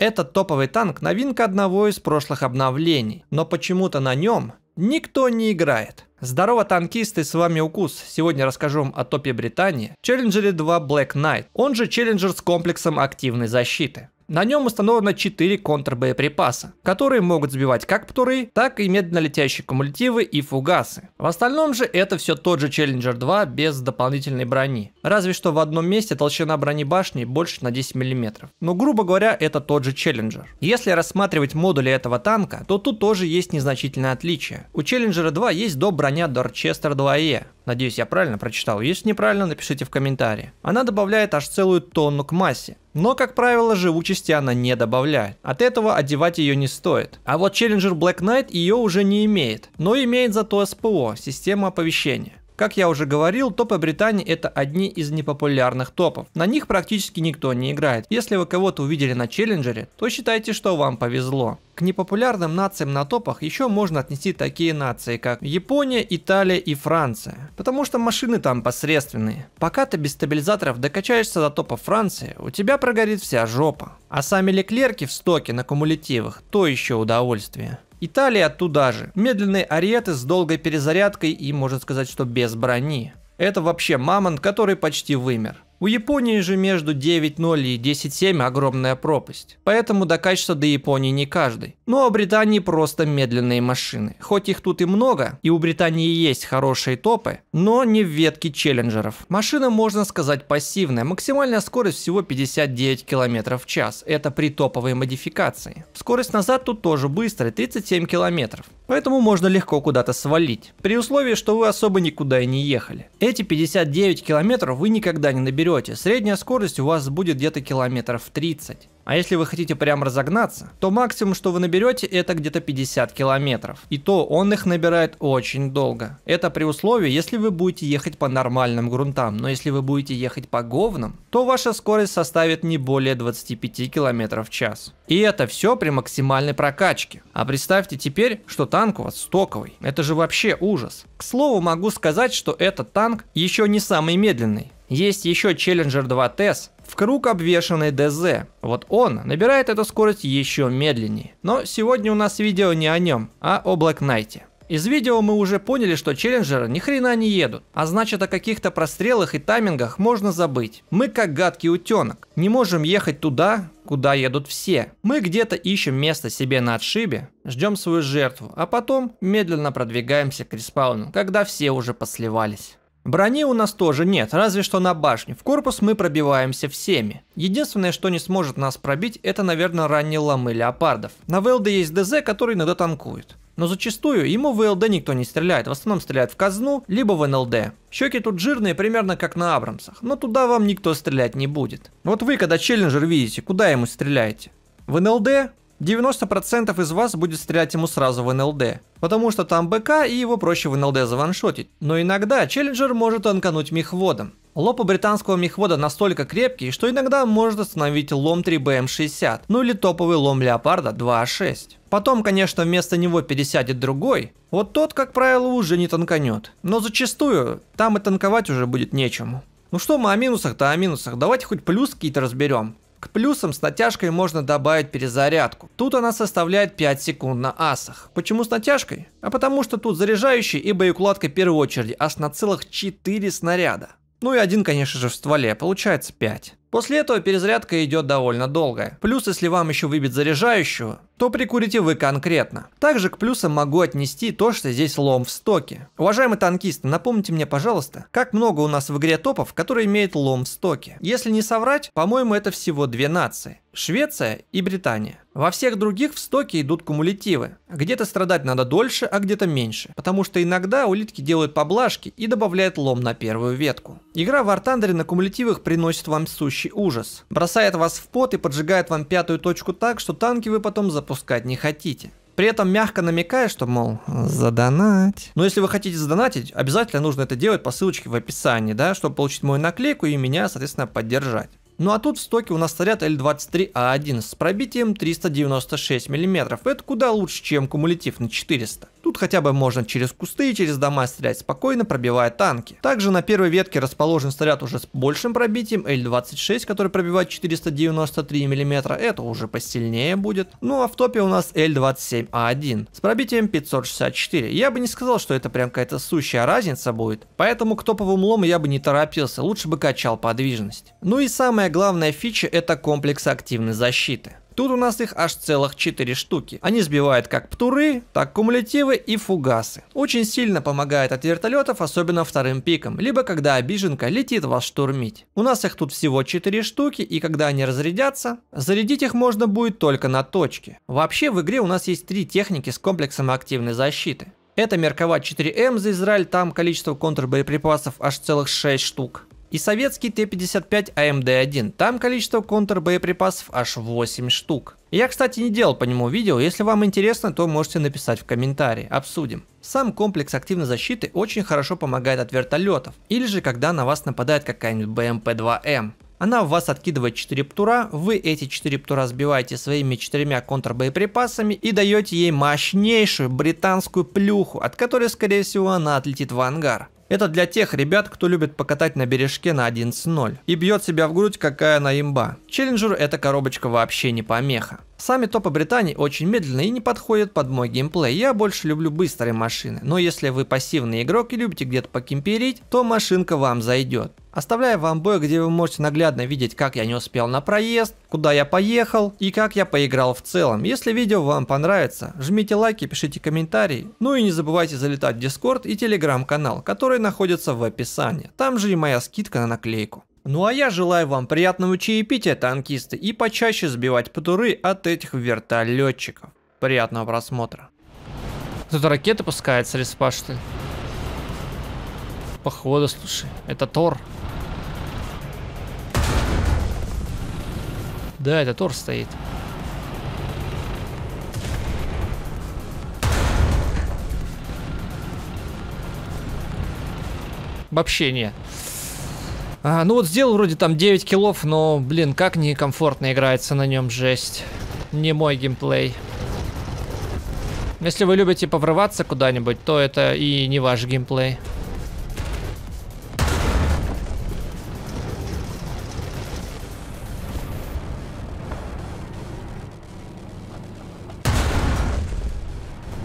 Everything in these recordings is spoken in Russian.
Этот топовый танк – новинка одного из прошлых обновлений, но почему-то на нем никто не играет. Здорово, танкисты, с вами Укус. Сегодня расскажу вам о топе Британии, Челленджере 2 Black Knight, он же Челленджер с комплексом активной защиты. На нем установлено 4 контрбоеприпаса, которые могут сбивать как ПТУРы, так и медленно летящие кумулятивы и фугасы. В остальном же это все тот же Challenger 2 без дополнительной брони. Разве что в одном месте толщина брони башни больше на 10 мм. Но грубо говоря, это тот же Challenger. Если рассматривать модули этого танка, то тут тоже есть незначительное отличие. У Challenger 2 есть до броня Dorchester 2E, Надеюсь, я правильно прочитал. Если неправильно, напишите в комментарии. Она добавляет аж целую тонну к массе. Но, как правило, живучести она не добавляет. От этого одевать ее не стоит. А вот Челленджер Black Knight ее уже не имеет. Но имеет зато СПО, система оповещения. Как я уже говорил, топы Британии это одни из непопулярных топов. На них практически никто не играет. Если вы кого-то увидели на челленджере, то считайте, что вам повезло. К непопулярным нациям на топах еще можно отнести такие нации, как Япония, Италия и Франция. Потому что машины там посредственные. Пока ты без стабилизаторов докачаешься до топа Франции, у тебя прогорит вся жопа. А сами Леклерки в стоке на кумулятивах – то еще удовольствие. Италия туда же. Медленные ариеты с долгой перезарядкой и, можно сказать, что без брони. Это вообще мамонт, который почти вымер. У Японии же между 9.0 и 10.7 огромная пропасть, поэтому докачаться до Японии не каждый. Ну а Британии просто медленные машины. Хоть их тут и много, и у Британии есть хорошие топы, но не в ветке челленджеров. Машина, можно сказать, пассивная. Максимальная скорость всего 59 км в час. Это при топовой модификации. Скорость назад тут тоже быстрая, 37 км. Поэтому можно легко куда-то свалить. При условии, что вы особо никуда и не ехали. Эти 59 км вы никогда не наберете перелете, средняя скорость у вас будет где-то километров 30. А если вы хотите прям разогнаться, то максимум, что вы наберете, это где-то 50 километров. И то он их набирает очень долго. Это при условии, если вы будете ехать по нормальным грунтам. Но если вы будете ехать по говнам, то ваша скорость составит не более 25 километров в час. И это все при максимальной прокачке. А представьте теперь, что танк у вас стоковый. Это же вообще ужас. К слову, могу сказать, что этот танк еще не самый медленный. Есть еще Challenger 2 TES, в круг обвешанный ДЗ. Вот он набирает эту скорость еще медленнее. Но сегодня у нас видео не о нем, а о Black Knight. Из видео мы уже поняли, что челленджеры ни хрена не едут, а значит о каких-то прострелах и таймингах можно забыть. Мы как гадкий утенок, не можем ехать туда, куда едут все. Мы где-то ищем место себе на отшибе, ждем свою жертву, а потом медленно продвигаемся к респауну, когда все уже посливались. Брони у нас тоже нет, разве что на башне. В корпус мы пробиваемся всеми. Единственное, что не сможет нас пробить, это, наверное, ранние ломы леопардов. На ВЛД есть ДЗ, который иногда танкует. Но зачастую ему в ВЛД никто не стреляет, в основном стреляют в казну, либо в НЛД. Щеки тут жирные, примерно как на Абрамсах, но туда вам никто стрелять не будет. Вот вы, когда челленджер видите, куда ему стреляете? В НЛД 90% из вас будет стрелять ему сразу в НЛД, потому что там БК и его проще в НЛД заваншотить. Но иногда челленджер может анкануть мехводом. Лоб у британского мехвода настолько крепкий, что иногда может остановить лом 3 БМ 60 ну или топовый лом леопарда 2А6. А Потом, конечно, вместо него пересядет другой, вот тот, как правило, уже не танканет. Но зачастую там и танковать уже будет нечему. Ну что мы о минусах-то о минусах, давайте хоть плюс какие-то разберем. К плюсам с натяжкой можно добавить перезарядку. Тут она составляет 5 секунд на асах. Почему с натяжкой? А потому что тут заряжающий и боеукладка первой очереди аж на целых 4 снаряда. Ну и один, конечно же, в стволе, получается 5. После этого перезарядка идет довольно долго. Плюс, если вам еще выбить заряжающую, то прикурите вы конкретно. Также к плюсам могу отнести то, что здесь лом в стоке. Уважаемые танкисты, напомните мне, пожалуйста, как много у нас в игре топов, которые имеют лом в стоке. Если не соврать, по-моему, это всего две нации. Швеция и Британия. Во всех других в стоке идут кумулятивы. Где-то страдать надо дольше, а где-то меньше. Потому что иногда улитки делают поблажки и добавляют лом на первую ветку. Игра в War Thunder на кумулятивах приносит вам сущий настоящий ужас. Бросает вас в пот и поджигает вам пятую точку так, что танки вы потом запускать не хотите. При этом мягко намекая, что, мол, задонать. Но если вы хотите задонатить, обязательно нужно это делать по ссылочке в описании, да, чтобы получить мою наклейку и меня, соответственно, поддержать. Ну а тут в стоке у нас снаряд L23A1 а с пробитием 396 мм. Это куда лучше, чем кумулятив на 400. Тут хотя бы можно через кусты и через дома стрелять спокойно, пробивая танки. Также на первой ветке расположен снаряд уже с большим пробитием L26, который пробивает 493 мм. Это уже посильнее будет. Ну а в топе у нас L27A1 а с пробитием 564. Я бы не сказал, что это прям какая-то сущая разница будет. Поэтому к топовым лому я бы не торопился. Лучше бы качал подвижность. Ну и самое главная фича это комплекс активной защиты. Тут у нас их аж целых 4 штуки. Они сбивают как птуры, так кумулятивы и фугасы. Очень сильно помогает от вертолетов, особенно вторым пиком, либо когда обиженка летит вас штурмить. У нас их тут всего 4 штуки, и когда они разрядятся, зарядить их можно будет только на точке. Вообще в игре у нас есть 3 техники с комплексом активной защиты. Это Меркова 4М за Израиль, там количество контрбоеприпасов аж целых 6 штук и советский Т-55 АМД-1. Там количество контрбоеприпасов аж 8 штук. Я, кстати, не делал по нему видео, если вам интересно, то можете написать в комментарии, обсудим. Сам комплекс активной защиты очень хорошо помогает от вертолетов, или же когда на вас нападает какая-нибудь БМП-2М. Она в вас откидывает 4 птура, вы эти 4 птура сбиваете своими 4 контрбоеприпасами и даете ей мощнейшую британскую плюху, от которой скорее всего она отлетит в ангар. Это для тех ребят, кто любит покатать на бережке на 11.0 и бьет себя в грудь, какая она имба. Челленджеру эта коробочка вообще не помеха. Сами топы Британии очень медленные и не подходят под мой геймплей. Я больше люблю быстрые машины, но если вы пассивный игрок и любите где-то покемперить, то машинка вам зайдет. Оставляю вам бой, где вы можете наглядно видеть, как я не успел на проезд, куда я поехал и как я поиграл в целом. Если видео вам понравится, жмите лайки, пишите комментарии. Ну и не забывайте залетать в Дискорд и Телеграм-канал, который находится в описании. Там же и моя скидка на наклейку. Ну а я желаю вам приятного чаепития, танкисты, и почаще сбивать патуры от этих вертолетчиков. Приятного просмотра. Тут ракеты пускает средства, что ли? Походу, слушай, это Тор. Да, это Тор стоит. Вообще нет. А, ну вот сделал вроде там 9 киллов, но, блин, как некомфортно играется на нем, жесть. Не мой геймплей. Если вы любите поврываться куда-нибудь, то это и не ваш геймплей.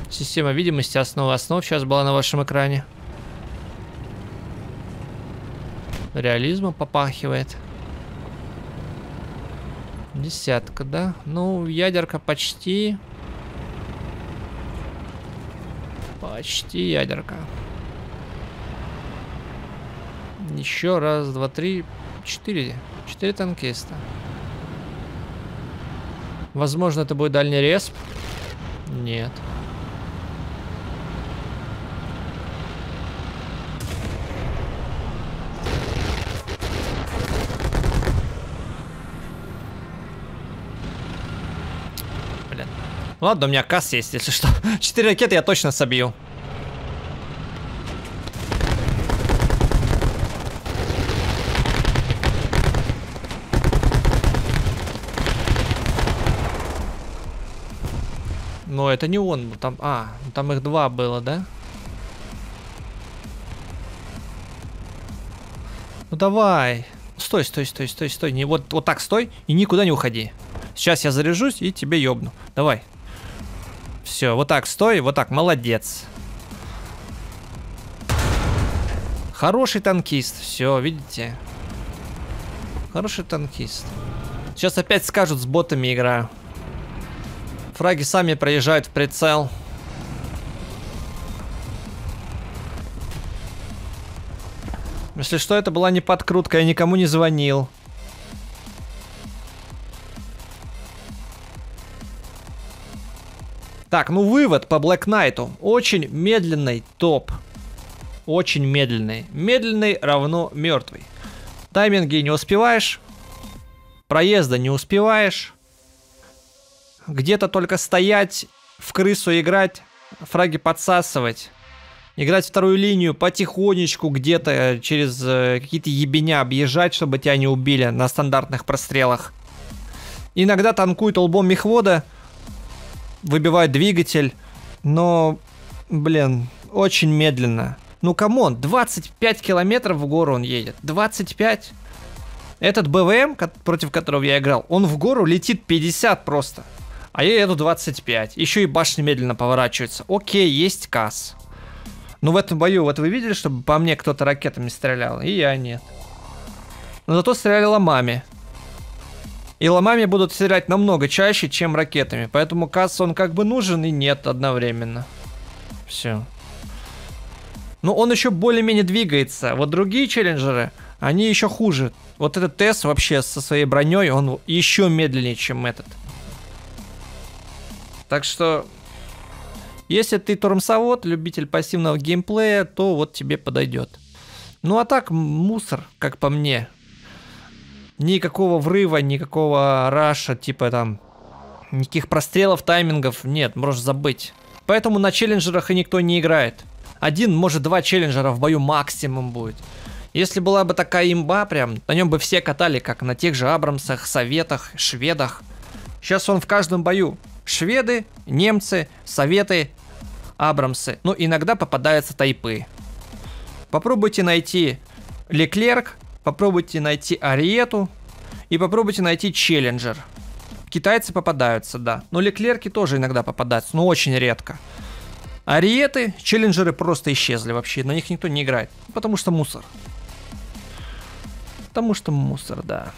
Система видимости основа основ сейчас была на вашем экране. Реализма попахивает. Десятка, да? Ну, ядерка почти. Почти ядерка. Еще раз, два, три, четыре. Четыре танкиста. Возможно, это будет дальний респ. Нет. Нет. блин. Ладно, у меня касс есть, если что. Четыре ракеты я точно собью. Но это не он, там, а, там их два было, да? Ну давай. Стой, стой, стой, стой, стой. Не, вот, вот так стой и никуда не уходи. Сейчас я заряжусь и тебе ёбну. Давай. Все, вот так, стой, вот так, молодец. Хороший танкист, все, видите? Хороший танкист. Сейчас опять скажут, с ботами игра. Фраги сами проезжают в прицел. Если что, это была не подкрутка, я никому не звонил. Так, ну вывод по Black Knight. Очень медленный топ. Очень медленный. Медленный равно мертвый. Тайминги не успеваешь. Проезда не успеваешь. Где-то только стоять, в крысу играть, фраги подсасывать. Играть вторую линию потихонечку где-то э, через э, какие-то ебеня объезжать, чтобы тебя не убили на стандартных прострелах. Иногда танкует лбом мехвода, Выбивает двигатель, но, блин, очень медленно. Ну, камон, 25 километров в гору он едет. 25. Этот БВМ, против которого я играл, он в гору летит 50 просто. А я еду 25. Еще и башня медленно поворачивается. Окей, есть касс. Ну, в этом бою, вот вы видели, чтобы по мне кто-то ракетами стрелял? И я нет. Но зато стреляла маме. И ломами будут стрелять намного чаще, чем ракетами. Поэтому касс он как бы нужен и нет одновременно. Все. Но ну, он еще более-менее двигается. Вот другие челленджеры, они еще хуже. Вот этот Тесс вообще со своей броней, он еще медленнее, чем этот. Так что, если ты тормсовод, любитель пассивного геймплея, то вот тебе подойдет. Ну а так, мусор, как по мне никакого врыва, никакого раша, типа там, никаких прострелов, таймингов, нет, можешь забыть. Поэтому на челленджерах и никто не играет. Один, может, два челленджера в бою максимум будет. Если была бы такая имба прям, на нем бы все катали, как на тех же Абрамсах, Советах, Шведах. Сейчас он в каждом бою. Шведы, немцы, Советы, Абрамсы. Ну, иногда попадаются тайпы. Попробуйте найти Леклерк, попробуйте найти Ариету и попробуйте найти Челленджер. Китайцы попадаются, да. Но Леклерки тоже иногда попадаются, но очень редко. Ариеты, челленджеры просто исчезли вообще, на них никто не играет. Потому что мусор. Потому что мусор, да.